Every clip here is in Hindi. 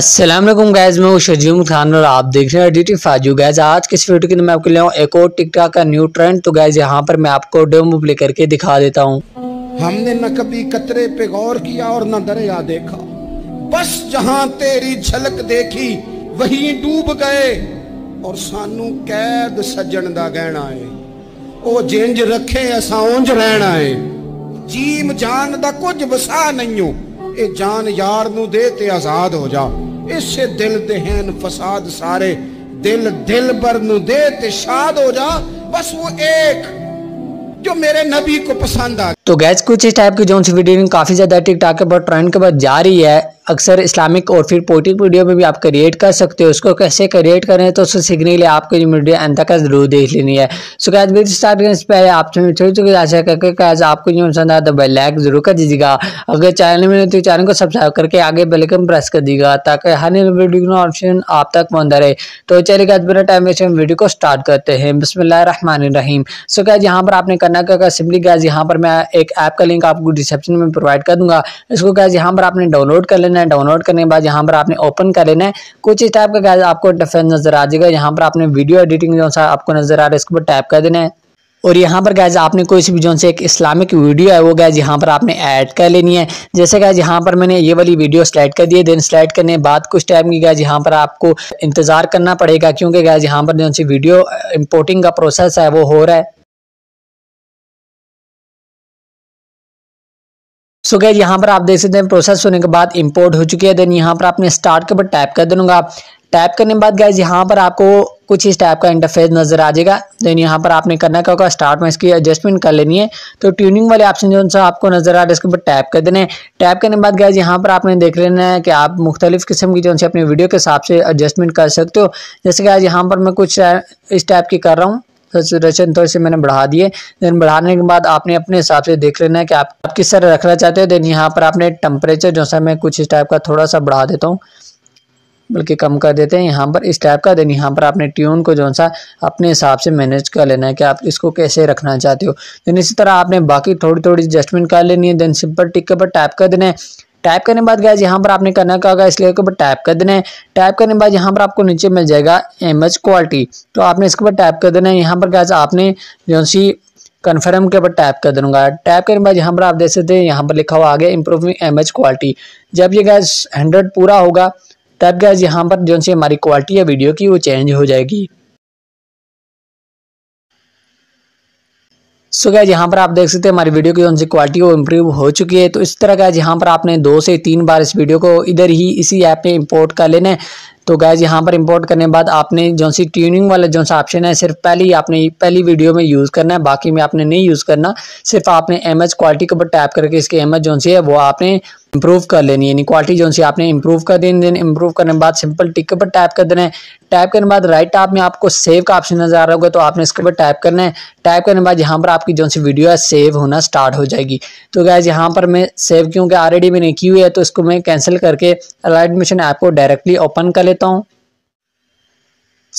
असलम गैज़ मैं शजीम खान और आप देख रहे हैं डी टी फाजू गैज़ आज किस वीडियो के अंदर मैं आपके लिए एक और टिकटॉक का न्यू ट्रेंड तो गैज़ यहाँ पर मैं आपको डेमो प्ले करके दिखा देता हूँ हमने न कभी कतरे पे गौर किया और न दरिया देखा बस जहाँ तेरी झलक देखी वही डूब गए और सानू कैद सजन का गहना है वो जिंज रखे असा उंज रहना है जीम जान का कुछ वसा नहीं हो ਇਹ जान यार नू दे ते आजाद हो ਜਾ ਇਸੇ ਦਿਲ ਦੇ ਹਨ ਫਸਾਦ ਸਾਰੇ ਦਿਲ ਦਿਲ ਬਰ ਨੂੰ ਦੇ ਤੇ ਸ਼ਾਦ ਹੋ ਜਾ ਬਸ ਉਹ ਇੱਕ जो मेरे नबी को पसंद आ तो गैस कुछ इस टाइप की जो सी वीडियो काफ़ी ज़्यादा टिकटॉक के पर ट्रेंड के बाद जा रही है अक्सर इस्लामिक और फिर पोलिटिक वीडियो में भी आप क्रिएट कर सकते हो उसको कैसे क्रिएट करें तो उसको सीखने के लिए आपको ये वीडियो अंत तक जरूर देख लेनी है सो गैस वीडियो स्टार्ट करने से पहले आपसे छोटी छोटी आशा करके गैस आपको जो पसंद आया तो बेल लाइक जरूर कर दीजिएगा अगर चैनल में तो चैनल को सब्सक्राइब करके आगे बेलकम प्रेस कर दीजिएगा ताकि हर वीडियो का ऑप्शन आप तक पहुंचा रहे तो चलिए गैस बिना टाइम वेस्ट वीडियो को स्टार्ट करते हैं बसमिल रहीम सो गैज यहाँ पर आपने करना क्या सिंपली गैज यहाँ पर मैं एक ऐप का लिंक आपको डिस्क्रिप्शन में प्रोवाइड कर दूंगा इसको गैस यहाँ पर आपने डाउनलोड कर लेना है डाउनलोड करने के बाद यहाँ पर आपने ओपन कर लेना है कुछ इस टाइप का गैस आपको डिफरेंस नजर आ जाएगा यहाँ पर आपने वीडियो एडिटिंग जो सा आपको नजर आ रहा है इसके ऊपर टाइप कर देना है और यहाँ पर गैज आपने कोई सी भी जो से एक इस्लामिक वीडियो है वो गैज यहाँ पर आपने ऐड कर लेनी है जैसे गैज यहाँ पर मैंने ये वाली वीडियो स्लाइड कर दी है देन स्लाइड करने बाद कुछ टाइम की गैज यहाँ पर आपको इंतज़ार करना पड़ेगा क्योंकि गैज यहाँ पर जो वीडियो इंपोर्टिंग का प्रोसेस है वो हो रहा है सो गैज यहाँ पर आप देख सकते हैं प्रोसेस होने के बाद इंपोर्ट हो चुकी है देन यहाँ पर आपने स्टार्ट के ऊपर टाइप कर दूंगा टाइप करने के बाद गैज यहाँ पर आपको कुछ इस टाइप का इंटरफेस नजर आ जाएगा देन यहाँ पर आपने करना क्या होगा स्टार्ट में इसकी एडजस्टमेंट कर लेनी है तो ट्यूनिंग वाले ऑप्शन जो सा आपको नजर आ रहा है इसके ऊपर टैप कर देना है टैप करने के बाद गैज यहाँ पर आपने देख लेना है कि आप मुख्तलिफ किस्म की जो अपने वीडियो के हिसाब से एडजस्टमेंट कर सकते हो जैसे गैज यहाँ पर मैं कुछ इस टाइप की कर रहा हूँ तो सेचुरेशन थोड़े से मैंने बढ़ा दिए देन बढ़ाने के बाद आपने अपने हिसाब से देख लेना है कि आप, आप किस तरह रखना चाहते हो देन यहाँ पर आपने टेम्परेचर जो है मैं कुछ इस टाइप का थोड़ा सा बढ़ा देता हूँ बल्कि कम कर देते हैं यहाँ पर इस टाइप का देन यहाँ पर आपने ट्यून को जो सा अपने हिसाब से मैनेज कर लेना है कि आप इसको कैसे रखना चाहते हो देन इसी तरह आपने बाकी थोड़ी थोड़ी एडजस्टमेंट कर लेनी है देन सिंपल टिक पर टाइप कर देना है टाइप करने के बाद गैस यहाँ पर आपने करना क्या होगा इसलिए ऊपर टाइप कर देना है टाइप करने के बाद यहाँ पर आपको नीचे मिल जाएगा इमेज क्वालिटी तो आपने इसके ऊपर टाइप कर देना है यहाँ पर गैस आपने जो सी कन्फर्म के ऊपर टाइप कर दूंगा टाइप करने के बाद यहाँ पर आप देख सकते हैं यहाँ पर लिखा हुआ आगे इम्प्रूविंग इमेज क्वालिटी जब ये गैस हंड्रेड पूरा होगा तब गैस यहाँ पर जो सी हमारी क्वालिटी है वीडियो की वो चेंज हो जाएगी सो क्या यहाँ पर आप देख सकते हैं हमारी वीडियो की जो क्वालिटी वो इम्प्रूव हो चुकी है तो इस तरह का यहाँ पर आपने दो से तीन बार इस वीडियो को इधर ही इसी ऐप में इंपोर्ट कर लेना है तो गैज़ यहाँ पर इंपोर्ट करने के बाद आपने जो सी ट्यूनिंग वाला जो सा ऑप्शन है सिर्फ पहली आपने पहली वीडियो में यूज़ करना है बाकी में आपने नहीं यूज़ करना सिर्फ आपने एम एच क्वालिटी के ऊपर टैप करके इसकी एम एच जो सी है वो आपने इंप्रूव कर लेनी यानी क्वालिटी जो सी आपने इंप्रूव कर देनी देन इंप्रूव करने के बाद सिंपल टिक के ऊपर टैप कर देना है टैप करने के बाद राइट टैप में आपको सेव का ऑप्शन नजर आ रहा होगा तो आपने इसके ऊपर टैप करना है टैप करने के बाद यहाँ पर आपकी जो सी वीडियो है सेव होना स्टार्ट हो जाएगी तो गैज़ यहाँ पर मैं सेव क्योंकि ऑलरेडी मैंने की हुई है तो इसको मैं कैंसिल करके राइट मिशन ऐप को डायरेक्टली ओपन कर लेता हूँ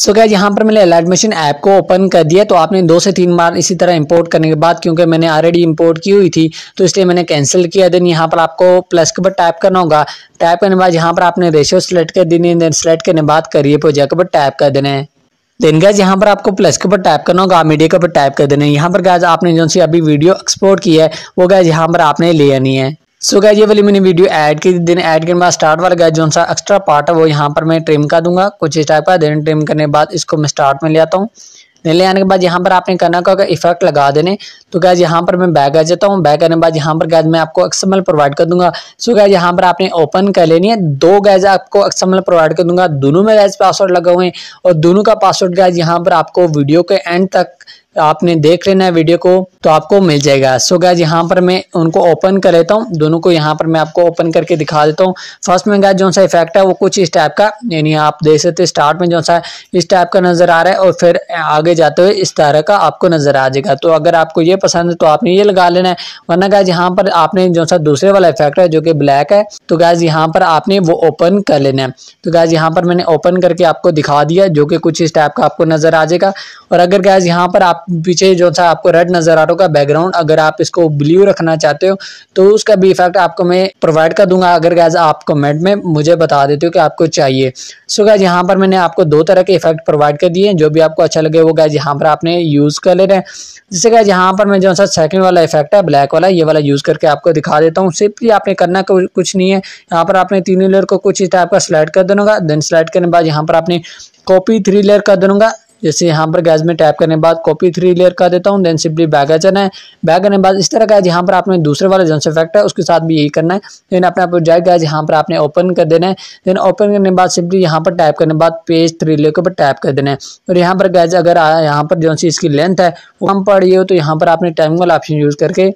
सो क्या यहाँ पर मैंने अलर्ट मशीन ऐप को ओपन कर दिया तो आपने दो से तीन बार इसी तरह इंपोर्ट करने के बाद क्योंकि मैंने ऑलरेडी इंपोर्ट की हुई थी तो इसलिए मैंने कैंसिल किया देन यहाँ पर आपको प्लस के बाद टाइप करना होगा टाइप करने बाद यहाँ पर आपने रेशियो सेलेक्ट कर देनी है देन सेलेक्ट करने बाद करिए पूजा के ऊपर टाइप कर देना है देन गैज यहाँ पर आपको प्लस के ऊपर टाइप करना होगा मीडिया के ऊपर टाइप कर देना है यहाँ पर गैज आपने जो सी अभी वीडियो एक्सपोर्ट की है वो गैज यहाँ पर आपने ले आनी है सो so गैज ये वाली मैंने वीडियो ऐड की दिन ऐड करने बाद स्टार्ट वाला गैज जो सा एक्स्ट्रा पार्ट है वो यहाँ पर मैं ट्रिम कर दूंगा कुछ इस टाइप का दिन ट्रिम करने बाद इसको मैं स्टार्ट में ले आता हूँ ले आने के बाद यहाँ पर आपने करना का इफेक्ट लगा देने तो गैज यहाँ पर मैं बैग आ जाता हूँ बैग करने के बाद यहाँ पर गैज मैं आपको एक्सएमएल प्रोवाइड कर दूंगा सो गैज यहाँ पर आपने ओपन कर लेनी है दो गैज आपको एक्सएमएल प्रोवाइड कर दूंगा दोनों में गैज पासवर्ड लगा हुए हैं और दोनों का पासवर्ड गैज यहाँ पर आपको वीडियो के एंड तक आपने देख लेना है वीडियो को तो आपको मिल जाएगा सो गैज यहाँ पर मैं उनको ओपन कर लेता हूँ दोनों को यहाँ पर मैं आपको ओपन करके दिखा देता हूँ फर्स्ट में गैज जो सा इफेक्ट है वो कुछ इस टाइप का यानी आप देख सकते स्टार्ट में जो सा इस टाइप का नज़र आ रहा है और फिर आगे जाते हुए इस तरह का आपको नज़र आ जाएगा तो अगर आपको ये पसंद है तो आपने ये लगा लेना है वरना गैज यहाँ पर आपने जो सा दूसरे वाला इफेक्ट है जो कि ब्लैक है तो गैज यहाँ पर आपने वो ओपन कर लेना है तो गैज यहाँ पर मैंने ओपन करके आपको दिखा दिया जो कि कुछ इस टाइप का आपको नज़र आ जाएगा और अगर गैज यहाँ पर आप आप पीछे जो था आपको रेड नज़र आ रहा होगा बैकग्राउंड अगर आप इसको ब्लू रखना चाहते हो तो उसका भी इफेक्ट आपको मैं प्रोवाइड कर दूंगा अगर गैज आप कमेंट में मुझे बता देते हो कि आपको चाहिए सो गैज यहाँ पर मैंने आपको दो तरह के इफेक्ट प्रोवाइड कर दिए जो भी आपको अच्छा लगे वो गैज यहाँ पर आपने यूज़ कर रहे हैं जिससे गैज यहाँ पर मैं जो सा सेकेंड वाला इफेक्ट है ब्लैक वाला ये वाला यूज़ करके आपको दिखा देता हूँ सिंपली आपने करना कुछ नहीं है यहाँ पर आपने तीनों लेर को कुछ इस टाइप का स्लाइड कर देना देन स्लाइड करने के बाद यहाँ पर आपने कॉपी थ्री लेयर कर दूंगा जैसे यहाँ पर गैज में टैप करने के बाद कॉपी थ्री लेयर कर देता हूँ देन सिंपली बैक जाना है बैग करने के बाद इस तरह का यहाँ पर आपने दूसरे वाला जन इफेक्ट है उसके साथ भी यही करना है देन अपने आप जाए गैज यहाँ पर आपने ओपन कर देना है देन ओपन करने के बाद सिंपली यहाँ पर टाइप करने के बाद पेज थ्री लेयर के ऊपर टाइप कर देना है और यहाँ पर गैज अगर यहाँ पर जो सी इसकी लेंथ है वो कम पड़ रही हो तो यहाँ पर आपने टाइमिंग वाला ऑप्शन यूज़ करके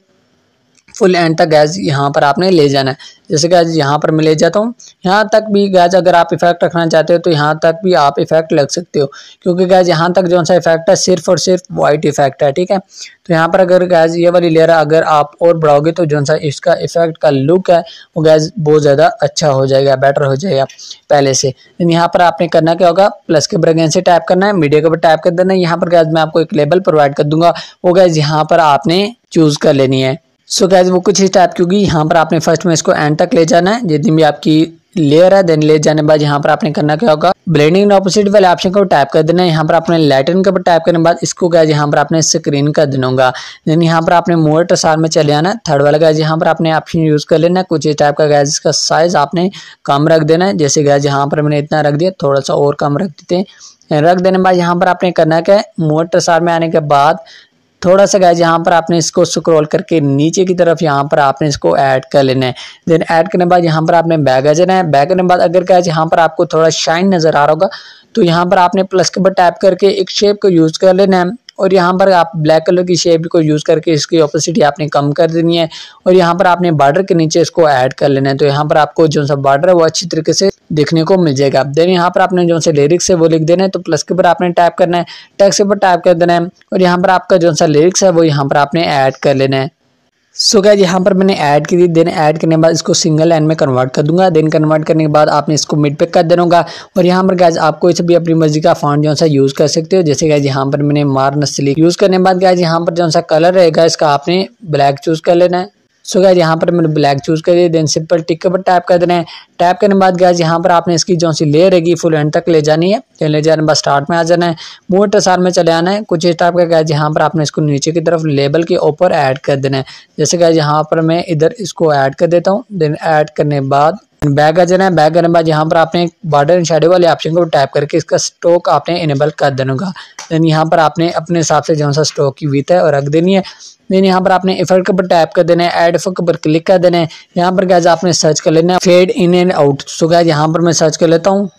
फुल एंड तक गैस यहाँ पर आपने ले जाना है जैसे गैस यहाँ पर मैं ले जाता हूँ यहाँ तक भी गैस अगर आप इफेक्ट रखना चाहते हो तो यहाँ तक भी आप इफेक्ट लग सकते हो क्योंकि गैस यहाँ तक जो सा इफेक्ट है सिर्फ और सिर्फ वाइट इफेक्ट है ठीक है तो यहाँ पर अगर गैस ये वाली लेयर अगर आप और बढ़ाओगे तो जो सा इसका इफेक्ट का लुक है वो गैस बहुत ज़्यादा अच्छा हो जाएगा बेटर हो जाएगा पहले से लेकिन यहाँ पर आपने करना क्या होगा प्लस के ब्रगेन से टाइप करना है मीडिया के ऊपर टाइप कर देना है यहाँ पर गैस मैं आपको एक लेबल प्रोवाइड कर दूंगा वो गैस यहाँ पर आपने चूज़ कर लेनी है सो गैज वो कुछ इस टाइप की होगी यहाँ पर आपने फर्स्ट में इसको एंड तक ले जाना है जितनी भी आपकी लेयर है देन ले जाने बाद यहाँ पर आपने करना क्या होगा ब्लेंडिंग ऑपोजिट वाले ऑप्शन को टाइप कर देना है यहाँ पर आपने लाइटन के ऊपर टाइप करने बाद इसको गैज यहाँ पर आपने स्क्रीन कर देना होगा देन यहाँ पर आपने मोर टसार में चले आना थर्ड वाला गैज यहाँ पर आपने ऑप्शन यूज़ कर लेना है कुछ इस टाइप का गैज इसका साइज़ आपने कम रख देना है जैसे गैज यहाँ पर मैंने इतना रख दिया थोड़ा सा और कम रख देते हैं रख देने बाद यहाँ पर आपने करना क्या है मोटर सार में आने के बाद थोड़ा सा गाइज यहाँ पर आपने इसको स्क्रॉल करके नीचे की तरफ यहाँ पर आपने इसको ऐड कर लेना है देन ऐड करने बाद यहाँ पर आपने बैग आ जाना है बैग करने बाद अगर गाइज यहाँ पर आपको थोड़ा शाइन नज़र आ रहा होगा तो यहाँ पर आपने प्लस के बाद टैप करके एक शेप को यूज़ कर लेना है और यहाँ पर आप ब्लैक कलर की शेप को यूज़ करके इसकी ऑपोसिटी आपने कम कर देनी है और यहाँ पर आपने बार्डर के नीचे इसको ऐड कर लेना है तो यहाँ पर आपको जो सा बॉर्डर है वो अच्छी तरीके से देखने को मिल जाएगा देन यहाँ पर आपने जो सा लिरिक्स है वो लिख देना है तो प्लस के ऊपर आपने टाइप करना है टैक्स के ऊपर टाइप कर देना है और यहाँ पर आपका जो सा लिरिक्स है वो यहाँ पर आपने ऐड कर लेना है सो क्या गैज यहाँ पर मैंने ऐड की थी देन ऐड करने के बाद इसको सिंगल लाइन में कन्वर्ट कर दूंगा देन कन्वर्ट करने के बाद आपने इसको मिड पे कर देना और यहाँ पर गैज आप कोई भी अपनी मर्जी का फॉन्ट जो सा यूज़ कर सकते हो जैसे गैज यहाँ पर मैंने मार नस्ली यूज़ करने के बाद गैज यहाँ पर जो सा कलर रहेगा इसका आपने ब्लैक चूज़ कर लेना है सो गैज यहाँ पर मैंने ब्लैक चूज़ कर दिया देन सिंपल टिक पर टैप कर देना है टैप करने के बाद गैज यहाँ पर आपने इसकी जो सी लेयर रहेगी फुल एंड तक ले जानी है जो ले जाने बाद स्टार्ट में आ जाना है मूव टसार में चले आना है कुछ इस टाइप का गैज यहाँ पर आपने इसको नीचे की तरफ लेबल के ऊपर ऐड कर देना है जैसे गैज यहाँ पर मैं इधर इसको ऐड कर देता हूँ देन ऐड करने बाद बैग आ जाना है बैग करने के बाद यहाँ पर आपने बॉर्डर एंड शेडो वाले ऑप्शन को टैप करके इसका स्टॉक आपने इनेबल कर देना होगा देन यहाँ पर आपने अपने हिसाब से जो सा स्टॉक की वीत है और रख देनी है देन यहाँ पर आपने इफेक्ट के ऊपर टैप कर देना है एड इफेक्ट पर क्लिक कर देना है यहाँ पर गैज आपने सर्च कर लेना है fade in and out so guys यहाँ पर मैं सर्च कर लेता हूँ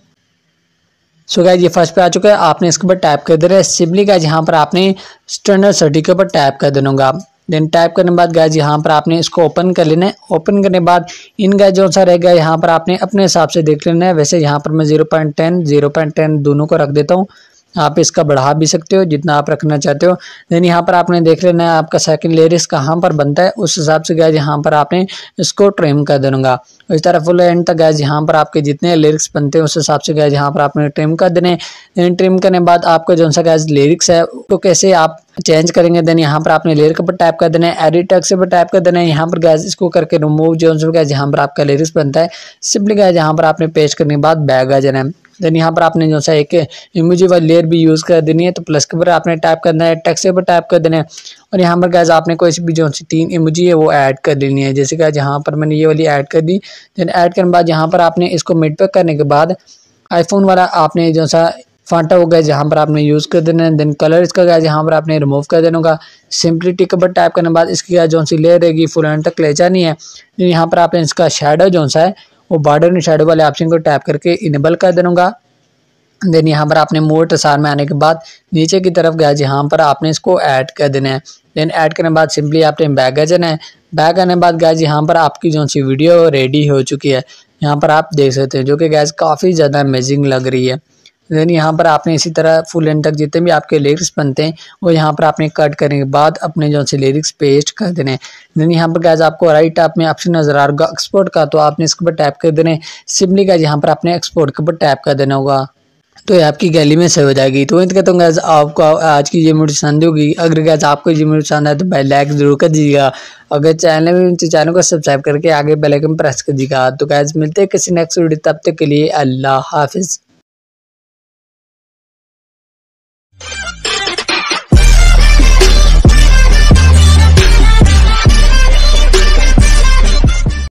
सो गैज ये फर्स्ट पे आ चुका है आपने इसके ऊपर टैप कर देना है सिंपली गैज यहाँ पर आपने स्टैंडर्ड सर्टिफिकेट के ऊपर टैप कर देना होगा देन टाइप करने के बाद गैज यहाँ पर आपने इसको ओपन कर लेना है ओपन करने के बाद इन गैज जो सा रहेगा यहाँ पर आपने अपने हिसाब से देख लेना है वैसे यहाँ पर मैं zero point ten zero point ten दोनों को रख देता हूँ आप इसका बढ़ा भी सकते हो जितना आप रखना चाहते हो देन यहाँ पर आपने देख लेना है आपका सेकंड लेयर इस कहाँ पर बनता है उस हिसाब से गैज यहाँ पर आपने इसको ट्रिम कर देगा इस तरह फुल एंड तक गैज यहाँ पर आपके जितने लिरिक्स बनते हैं उस हिसाब से गैज यहाँ पर आपने ट्रिम कर देने ट्रिम करने बाद आपका जो सा गैज लिरिक्स है तो कैसे आप चेंज करेंगे देन यहाँ पर आपने लेयर के ऊपर टाइप कर देना है एडिट टैक्स पर टाइप कर देना है यहाँ पर गैस इसको करके रिमूव जो है गैस यहाँ पर आपका लेरिक्स बनता है सिंपली गैस यहाँ पर आपने पेश करने के बाद बैग आ जाना है देन यहाँ पर आपने जो सा एक इमोजी वाली लेयर भी यूज़ कर देनी है तो प्लस के ऊपर आपने टाइप करना है टैक्स के ऊपर टाइप कर देना है और यहाँ पर गैस आपने कोई भी जो तीन इमोजी है वो ऐड कर देनी है जैसे गैस यहाँ पर मैंने ये वाली ऐड कर दी देन ऐड करने के बाद यहाँ पर आपने इसको मिड पे करने के बाद आईफोन वाला आपने जो सा फांटा हो गया यहाँ पर आपने यूज़ कर देना है देन कलर इसका गया यहाँ पर आपने रिमूव कर देना होगा सिंपली टिक बट टाइप करने बाद इसकी क्या जो सी लेयर रहेगी फुल एंड तक ले जानी है तो यहाँ पर आपने इसका शेडो जो सा है वो बॉर्डर शेडो वाले ऑप्शन को टाइप करके इनेबल कर देगा देन यहाँ पर आपने मोर टसार में आने के बाद नीचे की तरफ गया यहाँ पर आपने इसको ऐड कर देना है देन ऐड करने के बाद सिंपली आपने बैग आ जाना है बैग आने बाद गया यहाँ पर आपकी जो सी वीडियो रेडी हो चुकी है यहाँ पर आप देख सकते हैं जो कि गैस काफ़ी ज़्यादा अमेजिंग लग रही है देन यहाँ पर आपने इसी तरह फुल एंड तक जितने भी आपके लिरिक्स बनते हैं वो यहाँ पर आपने कट करने के बाद अपने जो से लिरिक्स पेस्ट कर देने देन यहाँ पर गैज आपको राइट आप में ऑप्शन नज़र आ रहा एक्सपोर्ट का तो आपने इसके ऊपर टैप कर देना है गैज यहाँ पर आपने एक्सपोर्ट के ऊपर टैप कर देना होगा तो ये आपकी गैली में सही हो जाएगी तो उम्मीद कहता हूँ गैज आपको आज की ये मूवी पसंद होगी अगर गैस आपको ये मूवी पसंद आए तो बेल लाइक जरूर कर दीजिएगा अगर चैनल में चैनल तो को सब्सक्राइब करके आगे बेल आइकन प्रेस कर दीजिएगा तो गैस मिलते हैं किसी नेक्स्ट वीडियो तब तक के लिए अल्लाह हाफिज़